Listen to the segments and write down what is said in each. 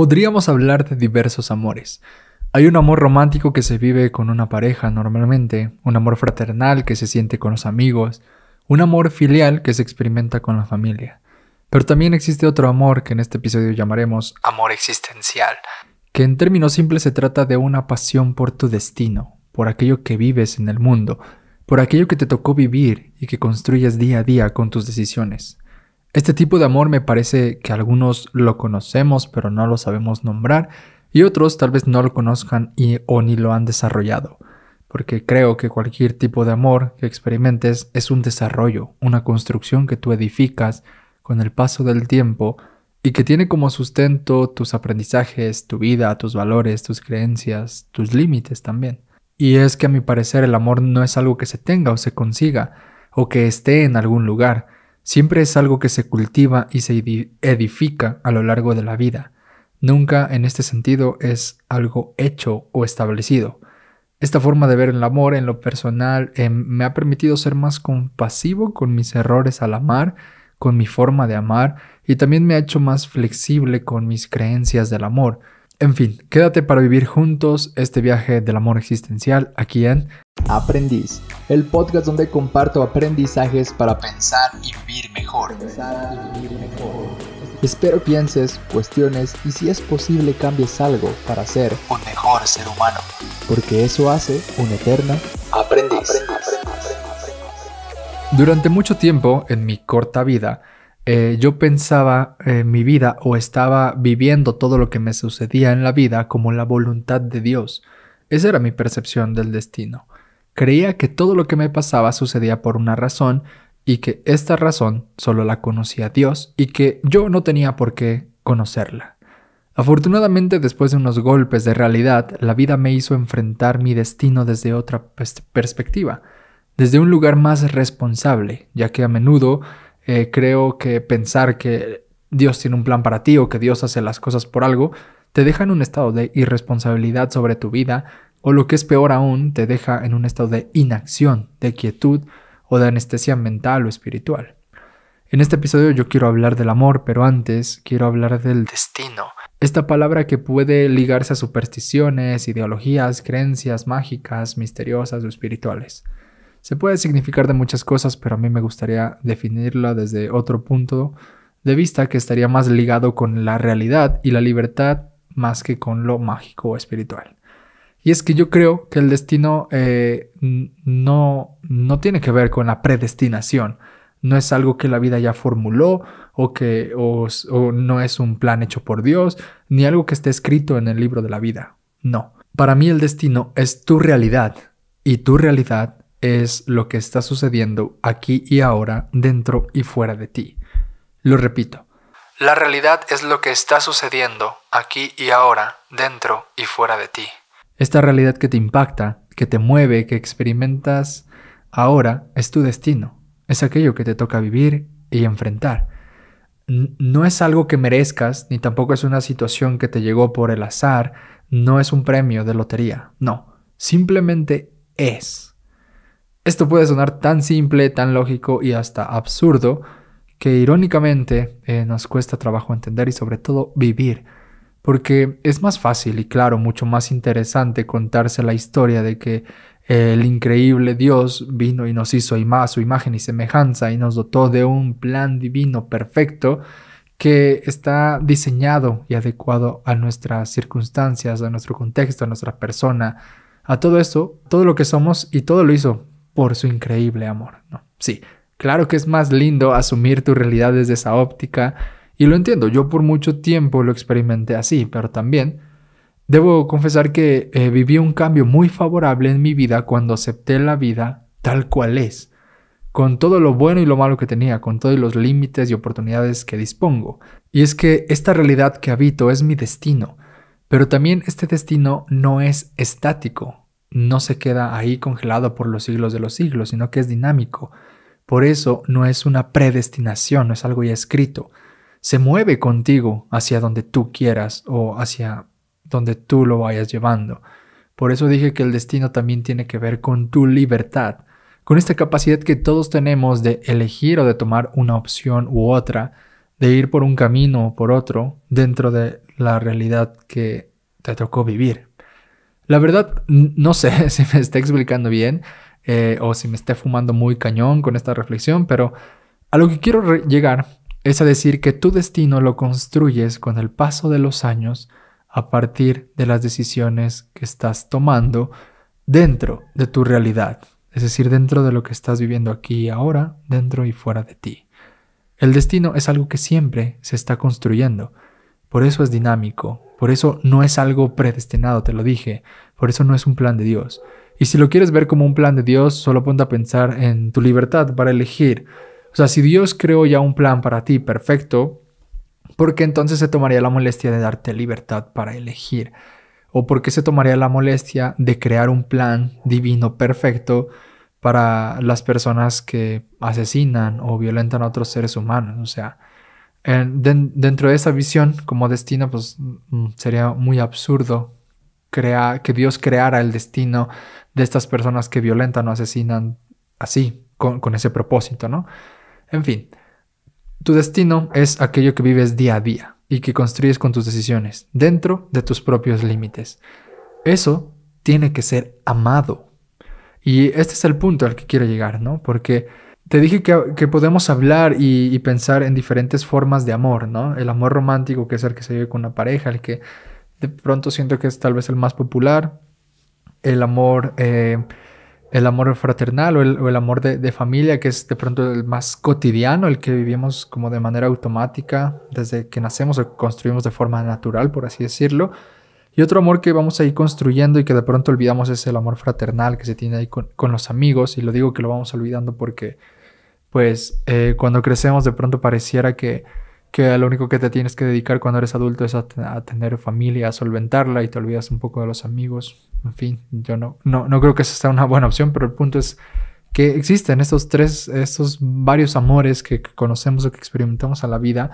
Podríamos hablar de diversos amores. Hay un amor romántico que se vive con una pareja normalmente, un amor fraternal que se siente con los amigos, un amor filial que se experimenta con la familia. Pero también existe otro amor que en este episodio llamaremos amor existencial, que en términos simples se trata de una pasión por tu destino, por aquello que vives en el mundo, por aquello que te tocó vivir y que construyes día a día con tus decisiones. Este tipo de amor me parece que algunos lo conocemos pero no lo sabemos nombrar y otros tal vez no lo conozcan o ni lo han desarrollado, porque creo que cualquier tipo de amor que experimentes es un desarrollo, una construcción que tú edificas con el paso del tiempo y que tiene como sustento tus aprendizajes, tu vida, tus valores, tus creencias, tus límites también. Y es que a mi parecer el amor no es algo que se tenga o se consiga, o que esté en algún lugar, Siempre es algo que se cultiva y se edifica a lo largo de la vida. Nunca en este sentido es algo hecho o establecido. Esta forma de ver el amor en lo personal em, me ha permitido ser más compasivo con mis errores al amar, con mi forma de amar y también me ha hecho más flexible con mis creencias del amor. En fin, quédate para vivir juntos este viaje del amor existencial aquí en Aprendiz, el podcast donde comparto aprendizajes para pensar y vivir mejor. Espero pienses, cuestiones y si es posible cambies algo para ser un mejor ser humano, porque eso hace un eterno aprendiz. Durante mucho tiempo en mi corta vida, eh, yo pensaba eh, en mi vida o estaba viviendo todo lo que me sucedía en la vida como la voluntad de Dios. Esa era mi percepción del destino. Creía que todo lo que me pasaba sucedía por una razón y que esta razón solo la conocía Dios y que yo no tenía por qué conocerla. Afortunadamente, después de unos golpes de realidad, la vida me hizo enfrentar mi destino desde otra perspectiva, desde un lugar más responsable, ya que a menudo eh, creo que pensar que Dios tiene un plan para ti o que Dios hace las cosas por algo, te deja en un estado de irresponsabilidad sobre tu vida o lo que es peor aún, te deja en un estado de inacción, de quietud o de anestesia mental o espiritual. En este episodio yo quiero hablar del amor, pero antes quiero hablar del destino. Esta palabra que puede ligarse a supersticiones, ideologías, creencias mágicas, misteriosas o espirituales. Se puede significar de muchas cosas, pero a mí me gustaría definirla desde otro punto de vista que estaría más ligado con la realidad y la libertad más que con lo mágico o espiritual. Y es que yo creo que el destino eh, no, no tiene que ver con la predestinación. No es algo que la vida ya formuló o que o no es un plan hecho por Dios, ni algo que esté escrito en el libro de la vida. No. Para mí el destino es tu realidad y tu realidad es lo que está sucediendo aquí y ahora dentro y fuera de ti. Lo repito, la realidad es lo que está sucediendo aquí y ahora dentro y fuera de ti. Esta realidad que te impacta, que te mueve, que experimentas ahora, es tu destino, es aquello que te toca vivir y enfrentar. No es algo que merezcas, ni tampoco es una situación que te llegó por el azar, no es un premio de lotería, no, simplemente es. Esto puede sonar tan simple, tan lógico y hasta absurdo que irónicamente eh, nos cuesta trabajo entender y sobre todo vivir, porque es más fácil y claro, mucho más interesante contarse la historia de que eh, el increíble Dios vino y nos hizo a su imagen y semejanza y nos dotó de un plan divino perfecto que está diseñado y adecuado a nuestras circunstancias, a nuestro contexto, a nuestra persona, a todo eso, todo lo que somos y todo lo hizo por su increíble amor. sí, claro que es más lindo asumir tu realidad desde esa óptica y lo entiendo, yo por mucho tiempo lo experimenté así, pero también debo confesar que eh, viví un cambio muy favorable en mi vida cuando acepté la vida tal cual es, con todo lo bueno y lo malo que tenía, con todos los límites y oportunidades que dispongo. Y es que esta realidad que habito es mi destino, pero también este destino no es estático, no se queda ahí congelado por los siglos de los siglos, sino que es dinámico. Por eso no es una predestinación, no es algo ya escrito. Se mueve contigo hacia donde tú quieras o hacia donde tú lo vayas llevando. Por eso dije que el destino también tiene que ver con tu libertad, con esta capacidad que todos tenemos de elegir o de tomar una opción u otra, de ir por un camino o por otro dentro de la realidad que te tocó vivir. La verdad, no sé si me está explicando bien eh, o si me esté fumando muy cañón con esta reflexión, pero a lo que quiero llegar es a decir que tu destino lo construyes con el paso de los años a partir de las decisiones que estás tomando dentro de tu realidad, es decir, dentro de lo que estás viviendo aquí y ahora, dentro y fuera de ti. El destino es algo que siempre se está construyendo. Por eso es dinámico, por eso no es algo predestinado, te lo dije, por eso no es un plan de Dios. Y si lo quieres ver como un plan de Dios, solo ponte a pensar en tu libertad para elegir. O sea, si Dios creó ya un plan para ti perfecto, ¿por qué entonces se tomaría la molestia de darte libertad para elegir? ¿O por qué se tomaría la molestia de crear un plan divino perfecto para las personas que asesinan o violentan a otros seres humanos? O sea, dentro de esa visión como destino, pues mm, sería muy absurdo crear que Dios creara el destino de estas personas que violentan o asesinan así, con, con ese propósito, ¿no? En fin, tu destino es aquello que vives día a día y que construyes con tus decisiones, dentro de tus propios límites. Eso tiene que ser amado. Y este es el punto al que quiero llegar, ¿no? Porque te dije que, podemos hablar y, pensar en diferentes formas de amor, ¿no? El amor romántico, que es el que se vive con una pareja, el que de pronto siento que es tal vez el más popular. El amor, eh, el amor fraternal o el, amor de, familia, que es de pronto el más cotidiano, el que vivimos como de manera automática desde que nacemos o construimos de forma natural, por así decirlo. Y otro amor que vamos a ir construyendo y que de pronto olvidamos es el amor fraternal que se tiene ahí con los amigos. Y lo digo que lo vamos olvidando porque pues eh, cuando crecemos de pronto pareciera que, que lo único que te tienes que dedicar cuando eres adulto es a, tener familia, a solventarla y te olvidas un poco de los amigos. En fin, yo no, no, creo que esa sea una buena opción, pero el punto es que existen estos tres, estos varios amores que conocemos o que experimentamos a la vida,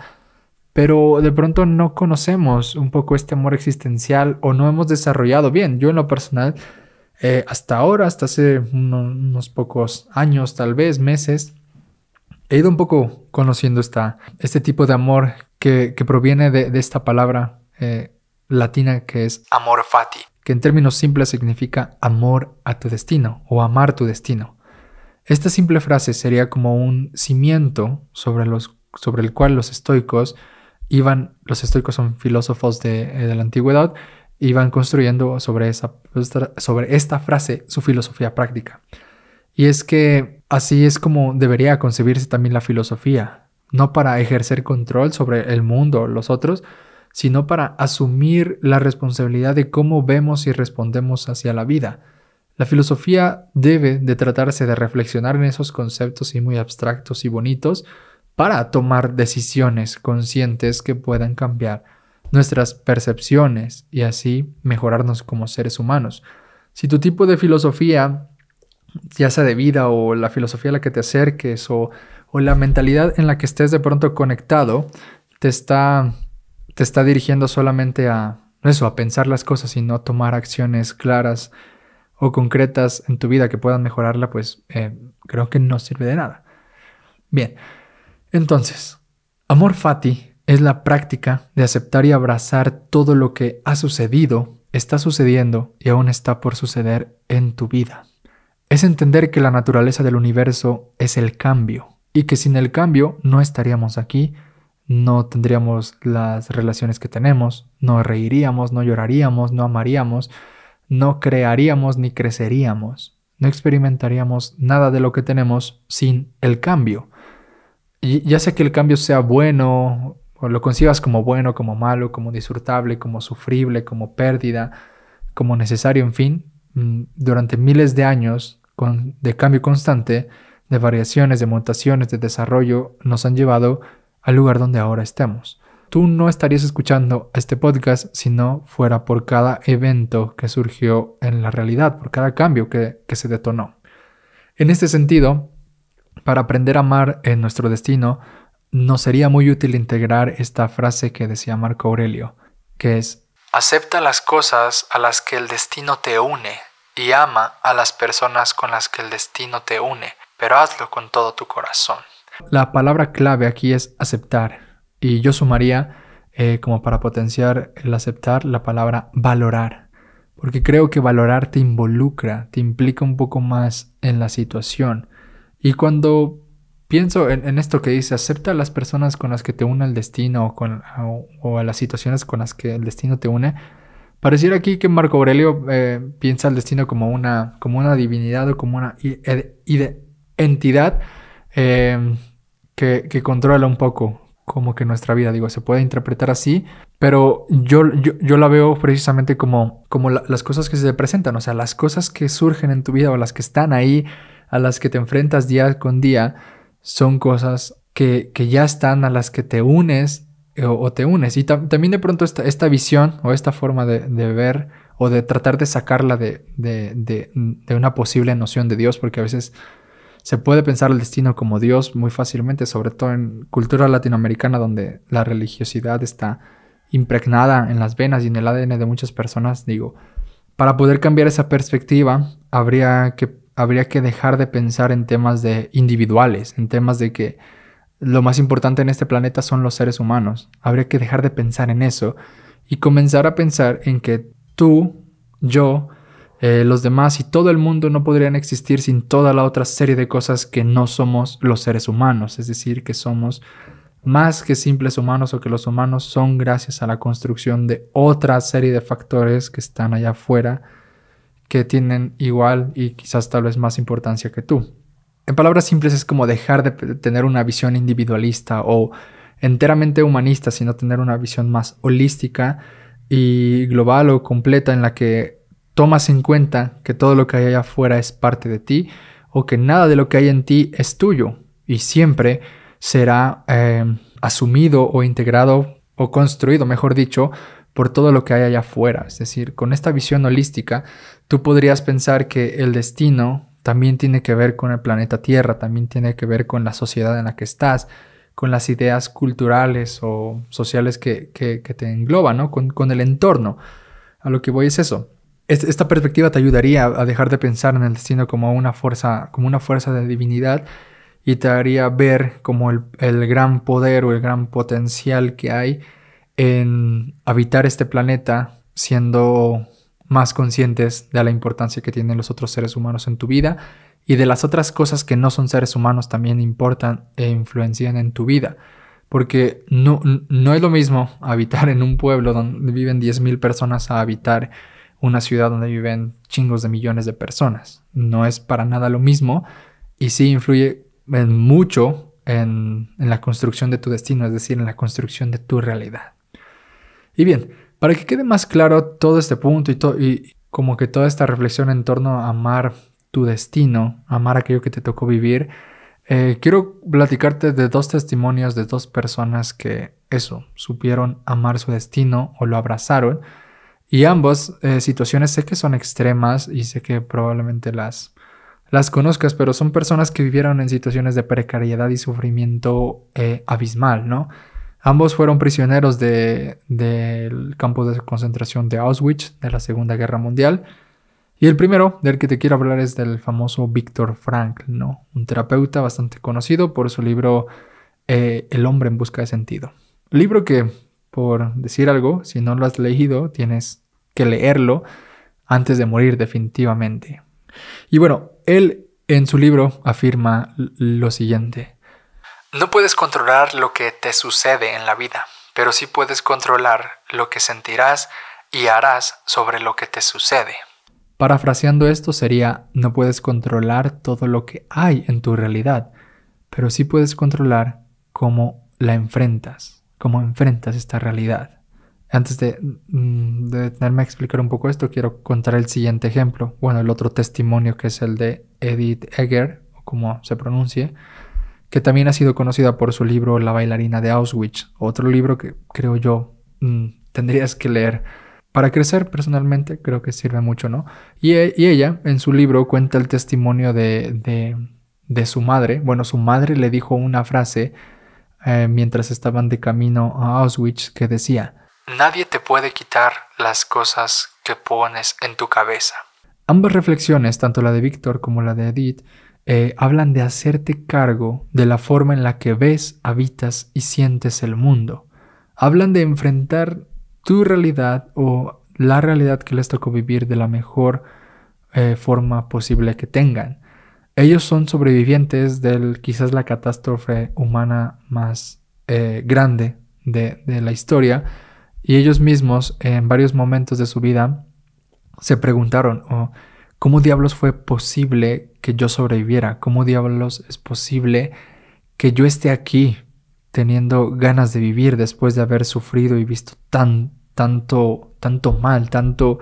pero de pronto no conocemos un poco este amor existencial o no hemos desarrollado bien. Yo en lo personal, eh, hasta ahora, hasta hace unos pocos años, tal vez meses, he ido un poco conociendo esta, este tipo de amor que, proviene de, esta palabra eh, latina que es amor fati, que en términos simples significa amor a tu destino o amar tu destino. Esta simple frase sería como un cimiento sobre, los, sobre el cual los estoicos iban, los estoicos son filósofos de, eh, la antigüedad, iban construyendo sobre, esa, sobre esta frase su filosofía práctica. Y es que así es como debería concebirse también la filosofía, no para ejercer control sobre el mundo, los otros, sino para asumir la responsabilidad de cómo vemos y respondemos hacia la vida. La filosofía debe de tratarse de reflexionar en esos conceptos y muy abstractos y bonitos para tomar decisiones conscientes que puedan cambiar nuestras percepciones y así mejorarnos como seres humanos. Si tu tipo de filosofía ya sea de vida o la filosofía a la que te acerques o, la mentalidad en la que estés de pronto conectado, te está, dirigiendo solamente a eso, a pensar las cosas y no tomar acciones claras o concretas en tu vida que puedan mejorarla, pues eh, creo que no sirve de nada. Bien, entonces, amor fati es la práctica de aceptar y abrazar todo lo que ha sucedido, está sucediendo y aún está por suceder en tu vida es entender que la naturaleza del universo es el cambio y que sin el cambio no estaríamos aquí, no tendríamos las relaciones que tenemos, no reiríamos, no lloraríamos, no amaríamos, no crearíamos ni creceríamos, no experimentaríamos nada de lo que tenemos sin el cambio. Y ya sea que el cambio sea bueno, o lo concibas como bueno, como malo, como disfrutable, como sufrible, como pérdida, como necesario, en fin, Mm, durante miles de años con, de cambio constante, de variaciones, de mutaciones, de desarrollo, nos han llevado al lugar donde ahora estamos. Tú no estarías escuchando este podcast si no fuera por cada evento que surgió en la realidad, por cada cambio que, que se detonó. En este sentido, para aprender a amar en nuestro destino, nos sería muy útil integrar esta frase que decía Marco Aurelio, que es, acepta las cosas a las que el destino te une y ama a las personas con las que el destino te une, pero hazlo con todo tu corazón. La palabra clave aquí es aceptar y yo sumaría eh, como para potenciar el aceptar la palabra valorar, porque creo que valorar te involucra, te implica un poco más en la situación. Y cuando pienso en, esto que dice, acepta a las personas con las que te une el destino o, o, a las situaciones con las que el destino te une, Pareciera aquí que Marco Aurelio eh, piensa el destino como una, como una divinidad o como una e, entidad eh, que, que, controla un poco como que nuestra vida, digo, se puede interpretar así, pero yo, yo, la veo precisamente como, como las cosas que se presentan, o sea, las cosas que surgen en tu vida o las que están ahí, a las que te enfrentas día con día, son cosas que, que ya están, a las que te unes eh, o, te unes. Y también de pronto esta, visión o esta forma de, ver o de tratar de sacarla de, de, una posible noción de Dios, porque a veces se puede pensar el destino como Dios muy fácilmente, sobre todo en cultura latinoamericana donde la religiosidad está impregnada en las venas y en el ADN de muchas personas, digo, para poder cambiar esa perspectiva habría que, habría que dejar de pensar en temas de individuales, en temas de que lo más importante en este planeta son los seres humanos. Habría que dejar de pensar en eso y comenzar a pensar en que tú, yo, eh, los demás y todo el mundo no podrían existir sin toda la otra serie de cosas que no somos los seres humanos, es decir, que somos más que simples humanos o que los humanos son gracias a la construcción de otra serie de factores que están allá afuera que tienen igual y quizás tal vez más importancia que tú. En palabras simples es como dejar de tener una visión individualista o enteramente humanista, sino tener una visión más holística y global o completa en la que tomas en cuenta que todo lo que hay allá afuera es parte de ti o que nada de lo que hay en ti es tuyo y siempre será eh, asumido o integrado o construido, mejor dicho, por todo lo que hay allá afuera. Es decir, con esta visión holística, tú podrías pensar que el destino también tiene que ver con el planeta Tierra, también tiene que ver con la sociedad en la que estás, con las ideas culturales o sociales que, te engloban, ¿no? Con, el entorno. A lo que voy es eso. esta perspectiva te ayudaría a dejar de pensar en el destino como una fuerza, como una fuerza de divinidad y te haría ver como el gran poder o el gran potencial que hay en habitar este planeta siendo más conscientes de la importancia que tienen los otros seres humanos en tu vida y de las otras cosas que no son seres humanos también importan e influencian en tu vida. Porque no, no es lo mismo habitar en un pueblo donde viven 10.000 personas a habitar una ciudad donde viven chingos de millones de personas. No es para nada lo mismo y sí influye en mucho en la construcción de tu destino, es decir, en la construcción de tu realidad. Y bien, para que quede más claro todo este punto y, y como que toda esta reflexión en torno a amar tu destino, amar aquello que te tocó vivir, eh, quiero platicarte de dos testimonios de dos personas que eso, supieron amar su destino o lo abrazaron. Y ambas eh, situaciones sé que son extremas y sé que probablemente las, las conozcas, pero son personas que vivieron en situaciones de precariedad y sufrimiento eh, abismal, ¿no? Ambos fueron prisioneros del campo de concentración de Auschwitz de la Segunda Guerra Mundial. Y el primero del que te quiero hablar es del famoso Víctor Frankl, ¿no? un terapeuta bastante conocido por su libro eh, El hombre en busca de sentido. Libro que, por decir algo, si no lo has leído, tienes que leerlo antes de morir definitivamente. Y bueno, él en su libro afirma lo siguiente. No puedes controlar lo que te sucede en la vida, pero sí puedes controlar lo que sentirás y harás sobre lo que te sucede. Parafraseando esto sería, no puedes controlar todo lo que hay en tu realidad, pero sí puedes controlar cómo la enfrentas, cómo enfrentas esta realidad. Antes de, mm, de detenerme a explicar un poco esto, quiero contar el siguiente ejemplo, bueno, el otro testimonio que es el de Edith Egger, o como se pronuncie, que también ha sido conocida por su libro La bailarina de Auschwitz, otro libro que creo yo mm, tendrías que leer. Para crecer personalmente creo que sirve mucho, ¿no? Y, e, ella en su libro cuenta el testimonio de, de, su madre. Bueno, su madre le dijo una frase eh, mientras estaban de camino a Auschwitz que decía, Nadie te puede quitar las cosas que pones en tu cabeza. Ambas reflexiones, tanto la de Víctor como la de Edith, eh, hablan de hacerte cargo de la forma en la que ves, habitas y sientes el mundo. Hablan de enfrentar tu realidad o la realidad que les tocó vivir de la mejor eh, forma posible que tengan. Ellos son sobrevivientes del quizás la catástrofe humana más eh, grande de, la historia y ellos mismos en varios momentos de su vida se preguntaron, ¿Cómo diablos fue posible que yo sobreviviera? ¿Cómo diablos es posible que yo esté aquí teniendo ganas de vivir después de haber sufrido y visto tanto, tanto mal, tanto,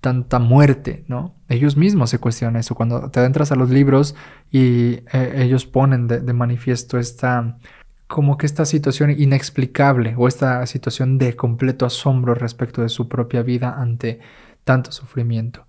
tanta muerte, ¿no? Ellos mismos se cuestionan eso. Cuando te adentras a los libros y eh, ellos ponen de, de manifiesto esta, como que esta situación inexplicable o esta situación de completo asombro respecto de su propia vida ante tanto sufrimiento.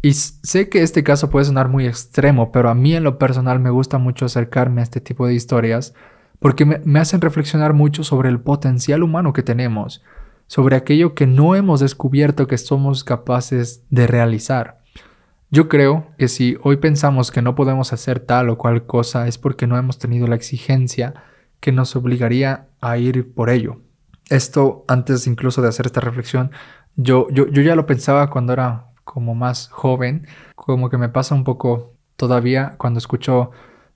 Y sé que este caso puede sonar muy extremo, pero a mí en lo personal me gusta mucho acercarme a este tipo de historias porque me, hacen reflexionar mucho sobre el potencial humano que tenemos, sobre aquello que no hemos descubierto que somos capaces de realizar. Yo creo que si hoy pensamos que no podemos hacer tal o cual cosa es porque no hemos tenido la exigencia que nos obligaría a ir por ello. Esto antes incluso de hacer esta reflexión, yo, yo ya lo pensaba cuando era como más joven, como que me pasa un poco todavía cuando escucho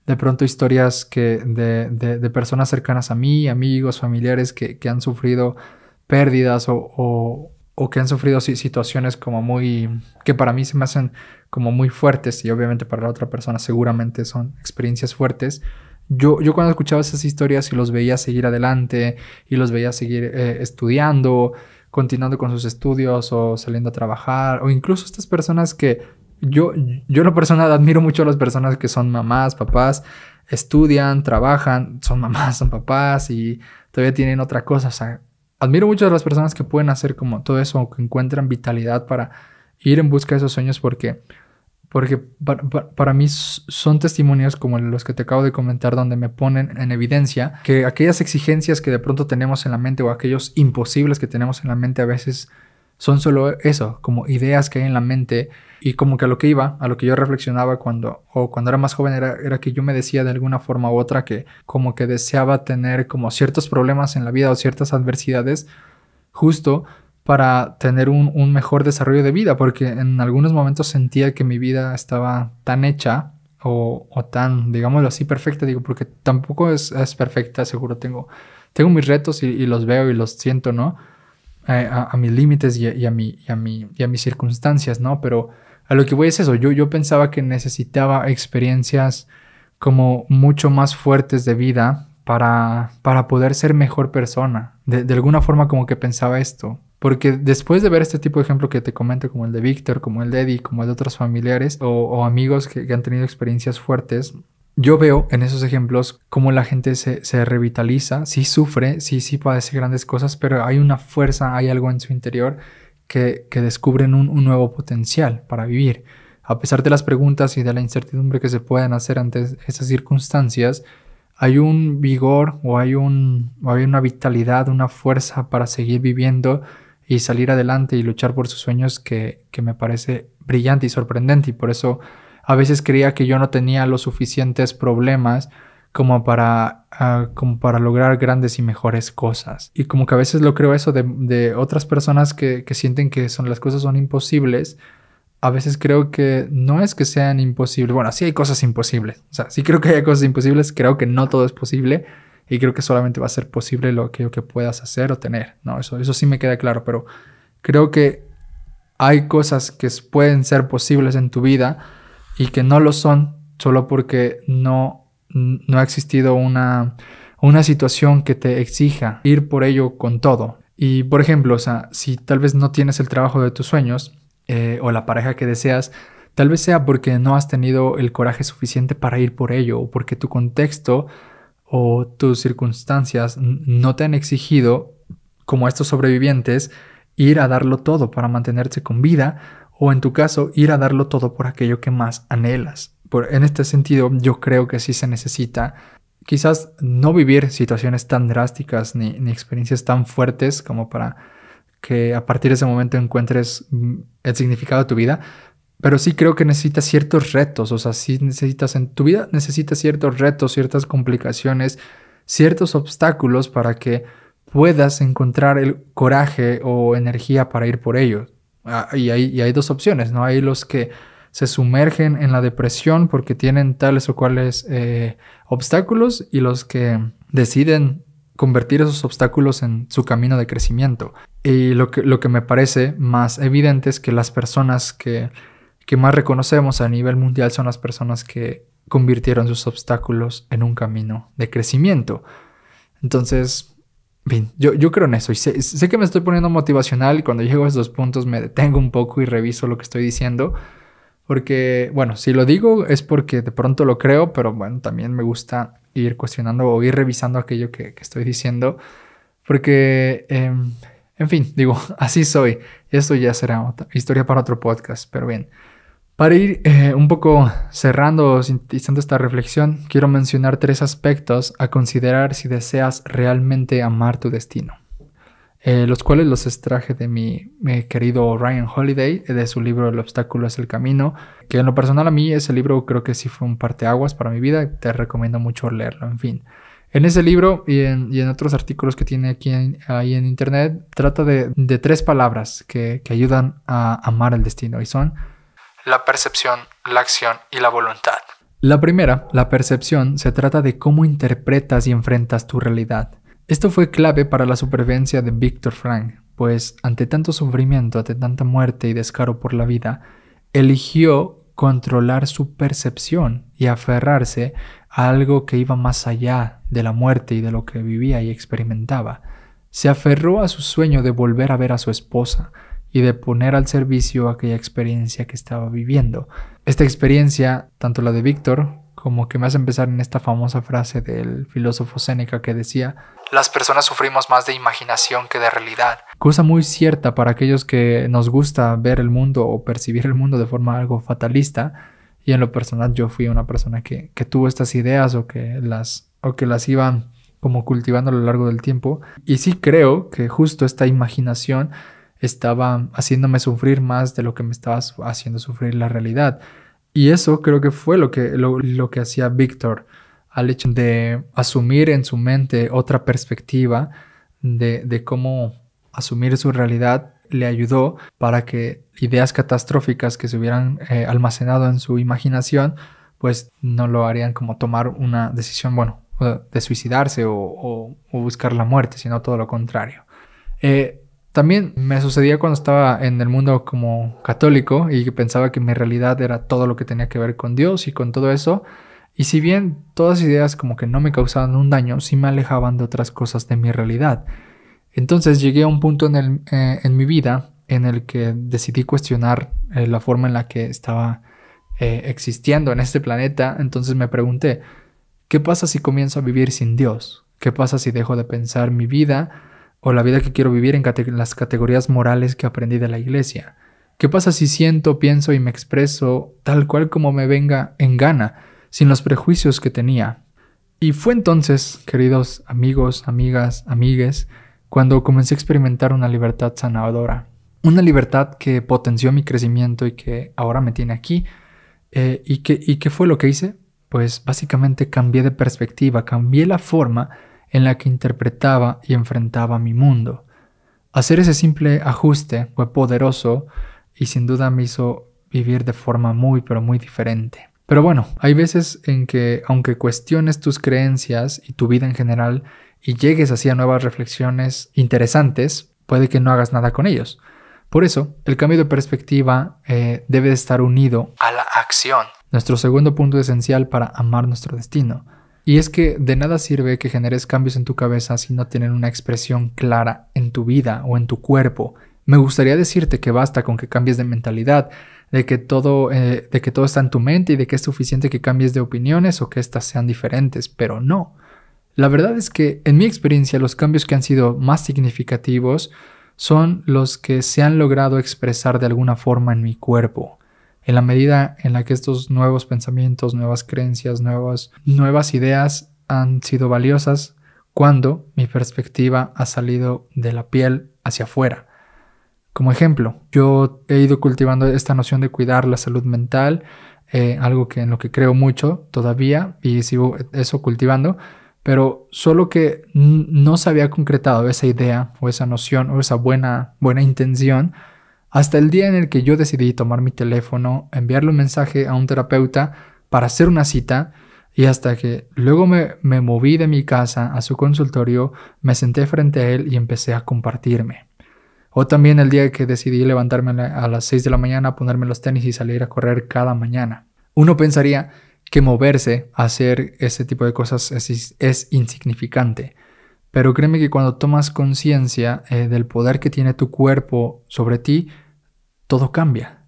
de pronto historias que de, personas cercanas a mí, amigos, familiares que, han sufrido pérdidas o, que han sufrido situaciones como muy, que para mí se me hacen como muy fuertes y obviamente para la otra persona seguramente son experiencias fuertes. Yo, yo cuando escuchaba esas historias y los veía seguir adelante y los veía seguir eh, estudiando continuando con sus estudios o saliendo a trabajar, o incluso estas personas que yo, yo en lo personal admiro mucho a las personas que son mamás, papás, estudian, trabajan, son mamás, son papás y todavía tienen otra cosa. sea, admiro mucho a las personas que pueden hacer como todo eso, que encuentran vitalidad para ir en busca de esos sueños porque porque para, mí son testimonios como los que te acabo de comentar donde me ponen en evidencia que aquellas exigencias que de pronto tenemos en la mente o aquellos imposibles que tenemos en la mente a veces son solo eso, como ideas que hay en la mente y como que a lo que iba, a lo que yo reflexionaba cuando o cuando era más joven era, era que yo me decía de alguna forma u otra que como que deseaba tener como ciertos problemas en la vida o ciertas adversidades justo para tener un, mejor desarrollo de vida, porque en algunos momentos sentía que mi vida estaba tan hecha o, tan, digámoslo así, perfecta, digo, porque tampoco es, perfecta, seguro tengo, tengo mis retos y, los veo y los siento, ¿no? Eh, a, mis límites y, a mi, y, a mis circunstancias, ¿no? Pero a lo que voy es eso, yo, yo pensaba que necesitaba experiencias como mucho más fuertes de vida para, para poder ser mejor persona. de alguna forma como que pensaba esto, porque después de ver este tipo de ejemplo que te comento, como el de Víctor, como el de Eddie, como el de otros familiares o, amigos que, han tenido experiencias fuertes, yo veo en esos ejemplos cómo la gente se, revitaliza, sí sufre, sí, sí padece grandes cosas, pero hay una fuerza, hay algo en su interior que, que descubren un, nuevo potencial para vivir. A pesar de las preguntas y de la incertidumbre que se pueden hacer ante esas circunstancias, hay un vigor hay, un, o hay una vitalidad, una fuerza para seguir viviendo y salir adelante y luchar por sus sueños que, me parece brillante y sorprendente y por eso a veces creía que yo no tenía los suficientes problemas como para, ah, como para lograr grandes y mejores cosas. Y como que a veces lo creo eso de, otras personas que, sienten que son, las cosas son imposibles, a veces creo que no es que sean imposibles. Bueno, sí hay cosas imposibles. O sea, sí creo que hay cosas imposibles, creo que no todo es posible, y creo que solamente va a ser posible lo que, que puedas hacer o tener, ¿no? Eso, eso sí me queda claro, pero creo que hay cosas que pueden ser posibles en tu vida y que no lo son solo porque no, no ha existido una, una situación que te exija ir por ello con todo. Y por ejemplo, o sea, si tal vez no tienes el trabajo de tus sueños eh, o la pareja que deseas, tal vez sea porque no has tenido el coraje suficiente para ir por ello o porque tu contexto o tus circunstancias no te han exigido, como estos sobrevivientes, ir a darlo todo para mantenerse con vida o en tu caso ir a darlo todo por aquello que más anhelas. Por, en este sentido yo creo que sí se necesita quizás no vivir situaciones tan drásticas ni, ni, experiencias tan fuertes como para que a partir de ese momento encuentres mm, el significado de tu vida, pero sí creo que necesitas ciertos retos, o sea, si necesitas en tu vida, necesitas ciertos retos, ciertas complicaciones, ciertos obstáculos para que puedas encontrar el coraje o energía para ir por ellos. Ah, y, hay, dos opciones, ¿no? Hay los que se sumergen en la depresión porque tienen tales o cuales eh, obstáculos y los que deciden convertir esos obstáculos en su camino de crecimiento. Y lo que me parece más evidente es que las personas que que más reconocemos a nivel mundial son las personas que convirtieron sus obstáculos en un camino de crecimiento. Entonces, bien, yo, creo en eso y sé, que me estoy poniendo motivacional y cuando llego a esos puntos me detengo un poco y reviso lo que estoy diciendo. Porque, bueno, si lo digo es porque de pronto lo creo, pero bueno, también me gusta ir cuestionando o ir revisando aquello que, estoy diciendo. Porque, em, en fin, digo, así soy. Esto ya será otra historia para otro podcast, pero bien. Para ir eh, un poco cerrando o sintetizando esta reflexión, quiero mencionar tres aspectos a considerar si deseas realmente amar tu destino, eh, los cuales los extraje de mi, querido Ryan Holiday, eh, de su libro El obstáculo es el camino, que en lo personal a mí ese libro creo que sí fue un parteaguas para mi vida, te recomiendo mucho leerlo, en fin. En ese libro y en, otros artículos que tiene aquí en, ahí en internet, trata de, tres palabras que ayudan a amar el destino y son la percepción, la acción y la voluntad. La primera, la percepción, se trata de cómo interpretas y enfrentas tu realidad. Esto fue clave para la supervivencia de Víctor Frank, pues ante tanto sufrimiento, ante tanta muerte y descaro por la vida, eligió controlar su percepción y aferrarse a algo que iba más allá de la muerte y de lo que vivía y experimentaba. Se aferró a su sueño de volver a ver a su esposa, y de poner al servicio aquella experiencia que estaba viviendo. Esta experiencia, tanto la de Víctor como que me hace empezar en esta famosa frase del filósofo Séneca que decía, las personas sufrimos más de imaginación que de realidad. Cosa muy cierta para aquellos que nos gusta ver el mundo o percibir el mundo de forma algo fatalista. Y en lo personal yo fui una persona que, tuvo estas ideas o que las, o que las iban como cultivando a lo largo del tiempo. Y sí creo que justo esta imaginación estaba haciéndome sufrir más de lo que me estaba haciendo sufrir la realidad. Y eso creo que fue lo que, lo, que hacía Víctor al hecho de asumir en su mente otra perspectiva de, cómo asumir su realidad le ayudó para que ideas catastróficas que se hubieran eh, almacenado en su imaginación, pues no lo harían como tomar una decisión, bueno, de suicidarse o, o buscar la muerte, sino todo lo contrario. Eh, también me sucedía cuando estaba en el mundo como católico y pensaba que mi realidad era todo lo que tenía que ver con Dios y con todo eso. Y si bien todas ideas como que no me causaban un daño, sí me alejaban de otras cosas de mi realidad. Entonces llegué a un punto en, eh, mi vida en el que decidí cuestionar eh, la forma en la que estaba eh, existiendo en este planeta. Entonces me pregunté, ¿qué pasa si comienzo a vivir sin Dios? ¿Qué pasa si dejo de pensar mi vida o la vida que quiero vivir en las categorías morales que aprendí de la iglesia. ¿Qué pasa si siento, pienso y me expreso tal cual como me venga en gana, sin los prejuicios que tenía? Y fue entonces, queridos amigos, amigas, amigues, cuando comencé a experimentar una libertad sanadora. Una libertad que potenció mi crecimiento y que ahora me tiene aquí. Eh, y, que, ¿Y qué fue lo que hice? Pues básicamente cambié de perspectiva, cambié la forma en la que interpretaba y enfrentaba mi mundo. Hacer ese simple ajuste fue poderoso y sin duda me hizo vivir de forma muy pero muy diferente. Pero bueno, hay veces en que aunque cuestiones tus creencias y tu vida en general y llegues hacia nuevas reflexiones interesantes, puede que no hagas nada con ellos. Por eso, el cambio de perspectiva eh, debe estar unido a la acción. Nuestro segundo punto esencial para amar nuestro destino. Y es que de nada sirve que generes cambios en tu cabeza si no tienen una expresión clara en tu vida o en tu cuerpo. Me gustaría decirte que basta con que cambies de mentalidad, de que todo, eh, de que todo está en tu mente y de que es suficiente que cambies de opiniones o que éstas sean diferentes, pero no. La verdad es que en mi experiencia los cambios que han sido más significativos son los que se han logrado expresar de alguna forma en mi cuerpo. En la medida en la que estos nuevos pensamientos, nuevas creencias, nuevas, nuevas ideas han sido valiosas, cuando mi perspectiva ha salido de la piel hacia afuera. Como ejemplo, yo he ido cultivando esta noción de cuidar la salud mental, eh, algo que en lo que creo mucho todavía y sigo eso cultivando, pero solo que no se había concretado esa idea o esa noción o esa buena, buena intención hasta el día en el que yo decidí tomar mi teléfono, enviarle un mensaje a un terapeuta para hacer una cita y hasta que luego me, moví de mi casa a su consultorio, me senté frente a él y empecé a compartirme. O también el día que decidí levantarme a las 6 de la mañana, ponerme los tenis y salir a correr cada mañana. Uno pensaría que moverse, hacer ese tipo de cosas es, insignificante. Pero créeme que cuando tomas conciencia eh, del poder que tiene tu cuerpo sobre ti, todo cambia.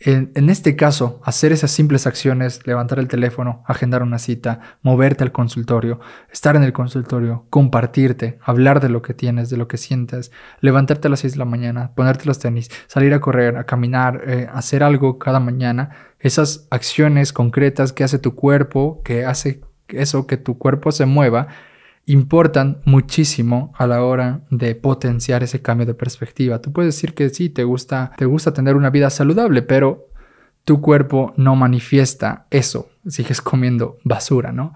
En, este caso, hacer esas simples acciones, levantar el teléfono, agendar una cita, moverte al consultorio, estar en el consultorio, compartirte, hablar de lo que tienes, de lo que sientes, levantarte a las 6 de la mañana, ponerte los tenis, salir a correr, a caminar, eh, hacer algo cada mañana, esas acciones concretas que hace tu cuerpo, que hace eso, que tu cuerpo se mueva, importan muchísimo a la hora de potenciar ese cambio de perspectiva. Tú puedes decir que sí, te gusta, te gusta tener una vida saludable, pero tu cuerpo no manifiesta eso. Sigues comiendo basura, ¿no?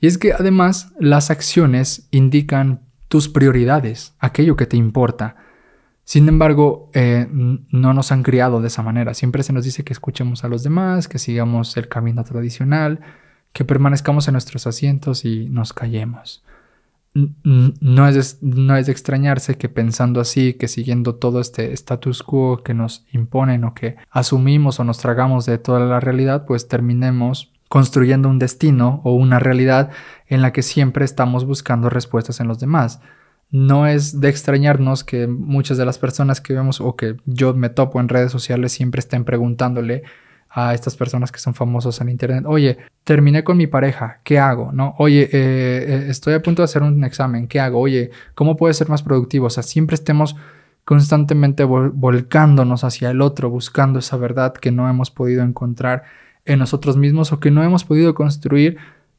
Y es que además las acciones indican tus prioridades, aquello que te importa. Sin embargo, eh, no nos han criado de esa manera. Siempre se nos dice que escuchemos a los demás, que sigamos el camino tradicional, que permanezcamos en nuestros asientos y nos callemos no es, no es de extrañarse que pensando así, que siguiendo todo este status quo que nos imponen o que asumimos o nos tragamos de toda la realidad, pues terminemos construyendo un destino o una realidad en la que siempre estamos buscando respuestas en los demás. No es de extrañarnos que muchas de las personas que vemos o que yo me topo en redes sociales siempre estén preguntándole a estas personas que son famosos en internet. Oye, terminé con mi pareja, ¿qué hago? ¿No? Oye, eh, eh, estoy a punto de hacer un examen, ¿qué hago? Oye, ¿cómo puedo ser más productivo? O sea, siempre estemos constantemente volcándonos hacia el otro, buscando esa verdad que no hemos podido encontrar en nosotros mismos o que no hemos podido construir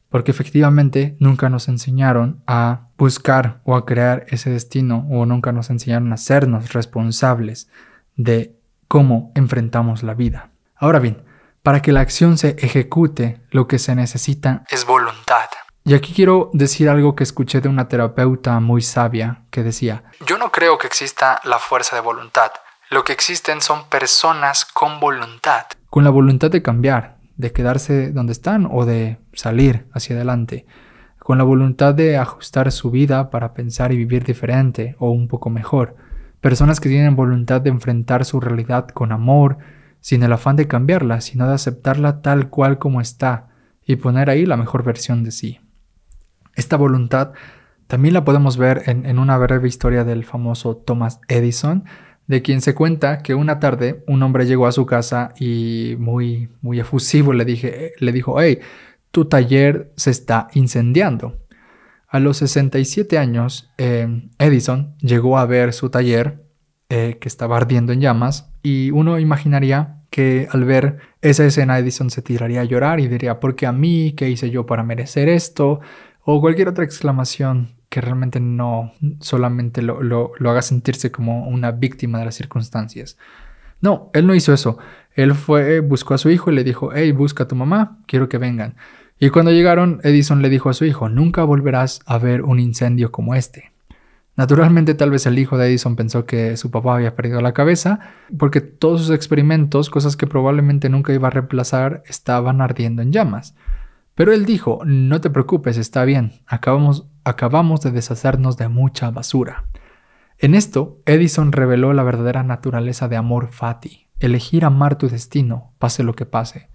porque efectivamente nunca nos enseñaron a buscar o a crear ese destino o nunca nos enseñaron a hacernos responsables de cómo enfrentamos la vida. Ahora bien, para que la acción se ejecute, lo que se necesita es voluntad. Y aquí quiero decir algo que escuché de una terapeuta muy sabia que decía, yo no creo que exista la fuerza de voluntad, lo que existen son personas con voluntad. Con la voluntad de cambiar, de quedarse donde están o de salir hacia adelante, con la voluntad de ajustar su vida para pensar y vivir diferente o un poco mejor, personas que tienen voluntad de enfrentar su realidad con amor, sin el afán de cambiarla, sino de aceptarla tal cual como está y poner ahí la mejor versión de sí. Esta voluntad también la podemos ver en, una breve historia del famoso Thomas Edison, de quien se cuenta que una tarde un hombre llegó a su casa y muy, muy efusivo le, dije, le dijo, hey, tu taller se está incendiando. A los 67 años, eh, Edison llegó a ver su taller eh, que estaba ardiendo en llamas y uno imaginaría que al ver esa escena Edison se tiraría a llorar y diría, ¿por qué a mí? ¿Qué hice yo para merecer esto? O cualquier otra exclamación que realmente no solamente lo, lo haga sentirse como una víctima de las circunstancias. No, él no hizo eso. Él fue, buscó a su hijo y le dijo, hey, busca a tu mamá, quiero que vengan. Y cuando llegaron, Edison le dijo a su hijo, nunca volverás a ver un incendio como este. Naturalmente tal vez el hijo de Edison pensó que su papá había perdido la cabeza, porque todos sus experimentos, cosas que probablemente nunca iba a reemplazar, estaban ardiendo en llamas. Pero él dijo, no te preocupes, está bien, acabamos, acabamos de deshacernos de mucha basura. En esto, Edison reveló la verdadera naturaleza de amor fati, elegir amar tu destino, pase lo que pase.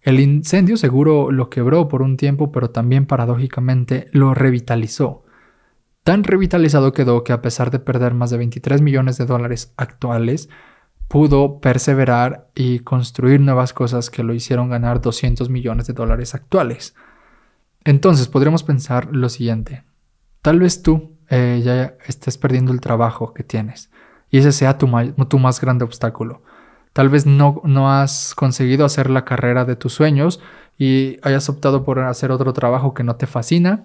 El incendio seguro lo quebró por un tiempo, pero también paradójicamente lo revitalizó. Tan revitalizado quedó que a pesar de perder más de 23 millones de dólares actuales, pudo perseverar y construir nuevas cosas que lo hicieron ganar 200 millones de dólares actuales. Entonces podríamos pensar lo siguiente. Tal vez tú eh, ya estés perdiendo el trabajo que tienes y ese sea tu, tu más grande obstáculo. Tal vez no, no has conseguido hacer la carrera de tus sueños y hayas optado por hacer otro trabajo que no te fascina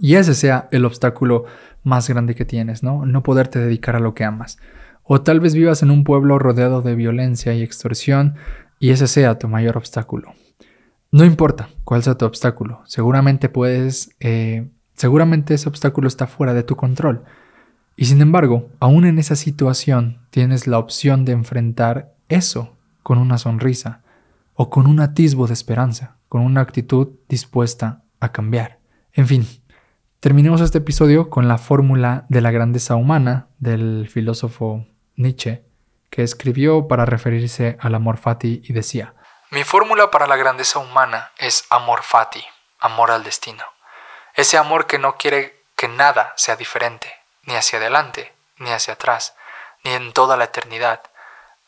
y ese sea el obstáculo más grande que tienes, ¿no? No poderte dedicar a lo que amas. O tal vez vivas en un pueblo rodeado de violencia y extorsión y ese sea tu mayor obstáculo. No importa cuál sea tu obstáculo, seguramente puedes, eh, seguramente ese obstáculo está fuera de tu control. Y sin embargo, aún en esa situación tienes la opción de enfrentar eso con una sonrisa o con un atisbo de esperanza, con una actitud dispuesta a cambiar. En fin, Terminemos este episodio con la fórmula de la grandeza humana del filósofo Nietzsche, que escribió para referirse al amor fati y decía, mi fórmula para la grandeza humana es amor fati, amor al destino, ese amor que no quiere que nada sea diferente, ni hacia adelante, ni hacia atrás, ni en toda la eternidad,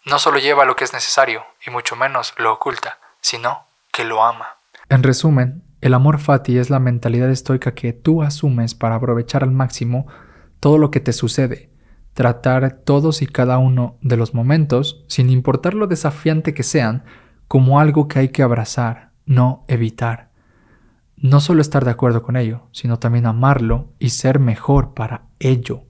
no solo lleva lo que es necesario, y mucho menos lo oculta, sino que lo ama. En resumen, el amor fati es la mentalidad estoica que tú asumes para aprovechar al máximo todo lo que te sucede, tratar todos y cada uno de los momentos, sin importar lo desafiante que sean, como algo que hay que abrazar, no evitar. No solo estar de acuerdo con ello, sino también amarlo y ser mejor para ello,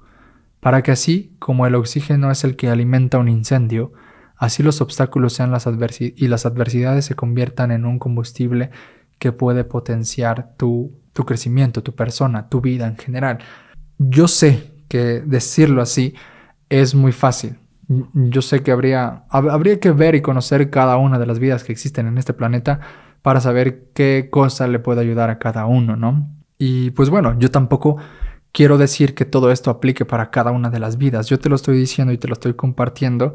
para que así como el oxígeno es el que alimenta un incendio, así los obstáculos sean las y las adversidades se conviertan en un combustible que puede potenciar tu, crecimiento, tu persona, tu vida en general. Yo sé que decirlo así es muy fácil. Yo sé que habría, habría que ver y conocer cada una de las vidas que existen en este planeta para saber qué cosa le puede ayudar a cada uno, ¿no? Y pues bueno, yo tampoco quiero decir que todo esto aplique para cada una de las vidas. Yo te lo estoy diciendo y te lo estoy compartiendo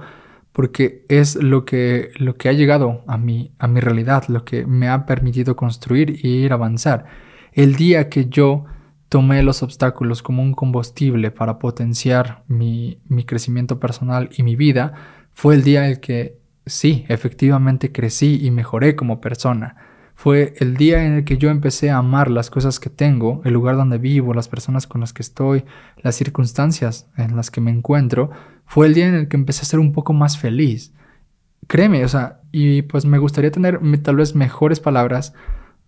porque es lo que, lo que ha llegado a mi, a mi realidad, lo que me ha permitido construir y e ir avanzar. El día que yo tomé los obstáculos como un combustible para potenciar mi, mi crecimiento personal y mi vida, fue el día en el que sí, efectivamente crecí y mejoré como persona. Fue el día en el que yo empecé a amar las cosas que tengo, el lugar donde vivo, las personas con las que estoy, las circunstancias en las que me encuentro, fue el día en el que empecé a ser un poco más feliz. Créeme, o sea, y pues me gustaría tener tal vez mejores palabras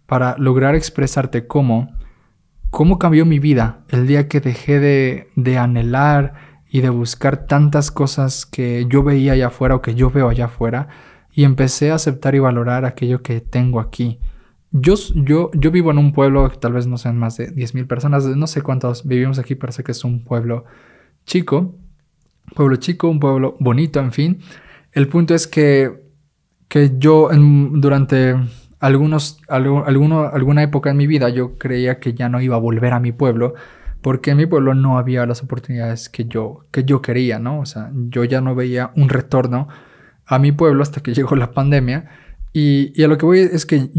para lograr expresarte cómo, cómo cambió mi vida el día que dejé de, anhelar y de buscar tantas cosas que yo veía allá afuera o que yo veo allá afuera y empecé a aceptar y valorar aquello que tengo aquí. Yo, yo, yo vivo en un pueblo, que tal vez no sean más de 10.000 personas, no sé cuántos vivimos aquí, parece que es un pueblo chico, pueblo chico, un pueblo bonito, en fin. El punto es que, que yo durante algunos, alguna época en mi vida yo creía que ya no iba a volver a mi pueblo porque en mi pueblo no había las oportunidades que yo, que yo quería, ¿no? O sea, yo ya no veía un retorno a mi pueblo hasta que llegó la pandemia. Y, y, a lo que voy es que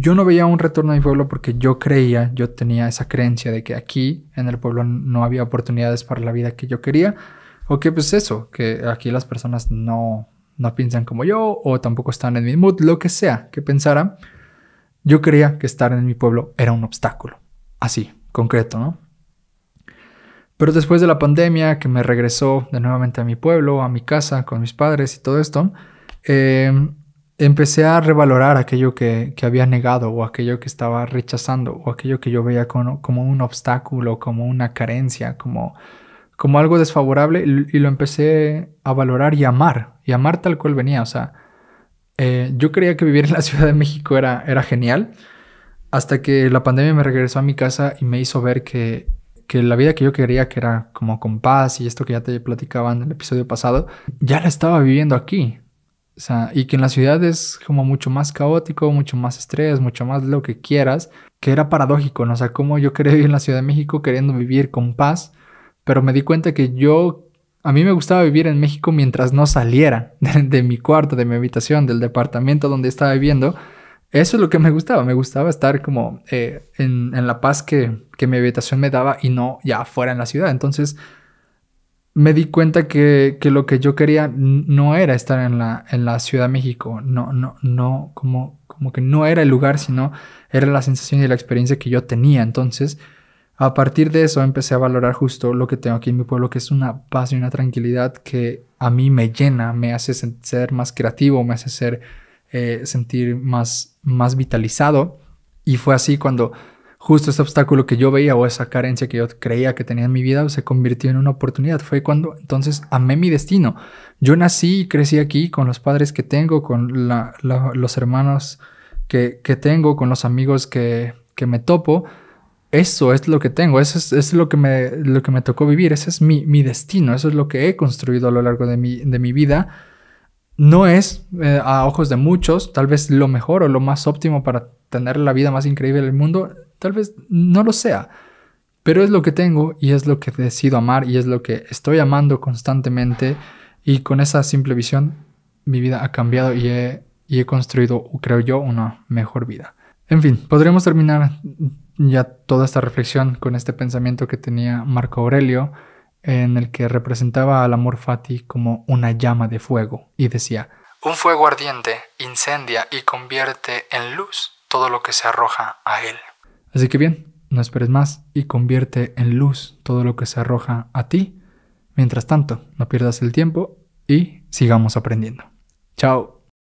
yo no veía un retorno a mi pueblo porque yo creía, yo tenía esa creencia de que aquí en el pueblo no había oportunidades para la vida que yo quería. O que pues eso, que aquí las personas no, no piensan como yo o tampoco están en mi mood, lo que sea que pensaran. Yo creía que estar en mi pueblo era un obstáculo. Así, concreto, ¿no? Pero después de la pandemia, que me regresó de nuevamente a mi pueblo, a mi casa, con mis padres y todo esto, eh, empecé a revalorar aquello que, había negado o aquello que estaba rechazando o aquello que yo veía como, como un obstáculo, como una carencia, como como algo desfavorable y lo empecé a valorar y amar, y amar tal cual venía. O sea, eh, yo creía que vivir en la Ciudad de México era, era genial, hasta que la pandemia me regresó a mi casa y me hizo ver que, que la vida que yo quería, que era como con paz y esto que ya te platicaban en el episodio pasado, ya la estaba viviendo aquí. O sea, y que en la ciudad es como mucho más caótico, mucho más estrés, mucho más lo que quieras, que era paradójico, O sea, como yo quería vivir en la Ciudad de México queriendo vivir con paz, pero me di cuenta que yo, a mí me gustaba vivir en México mientras no saliera de, mi cuarto, de mi habitación, del departamento donde estaba viviendo. Eso es lo que me gustaba, me gustaba estar como eh, en, la paz que, mi habitación me daba y no ya fuera en la ciudad. Entonces, me di cuenta que, lo que yo quería no era estar en la, en la Ciudad de México, no, no, no, como, como que no era el lugar, sino era la sensación y la experiencia que yo tenía. Entonces a partir de eso empecé a valorar justo lo que tengo aquí en mi pueblo, que es una paz y una tranquilidad que a mí me llena, me hace ser más creativo, me hace ser, eh, sentir más, más vitalizado. Y fue así cuando justo ese obstáculo que yo veía o esa carencia que yo creía que tenía en mi vida se convirtió en una oportunidad. Fue cuando entonces amé mi destino. Yo nací y crecí aquí con los padres que tengo, con los hermanos que, tengo, con los amigos que me topo eso es lo que tengo, eso es, lo, que me, lo que me tocó vivir, ese es mi, destino, eso es lo que he construido a lo largo de mi, vida. No es, eh, a ojos de muchos, tal vez lo mejor o lo más óptimo para tener la vida más increíble del mundo, tal vez no lo sea, pero es lo que tengo y es lo que decido amar y es lo que estoy amando constantemente y con esa simple visión mi vida ha cambiado y he, y he construido, creo yo, una mejor vida. En fin, podríamos terminar ya toda esta reflexión con este pensamiento que tenía Marco Aurelio, en el que representaba al amor fati como una llama de fuego, y decía, un fuego ardiente incendia y convierte en luz todo lo que se arroja a él. Así que bien, no esperes más y convierte en luz todo lo que se arroja a ti. Mientras tanto, no pierdas el tiempo y sigamos aprendiendo. Chao.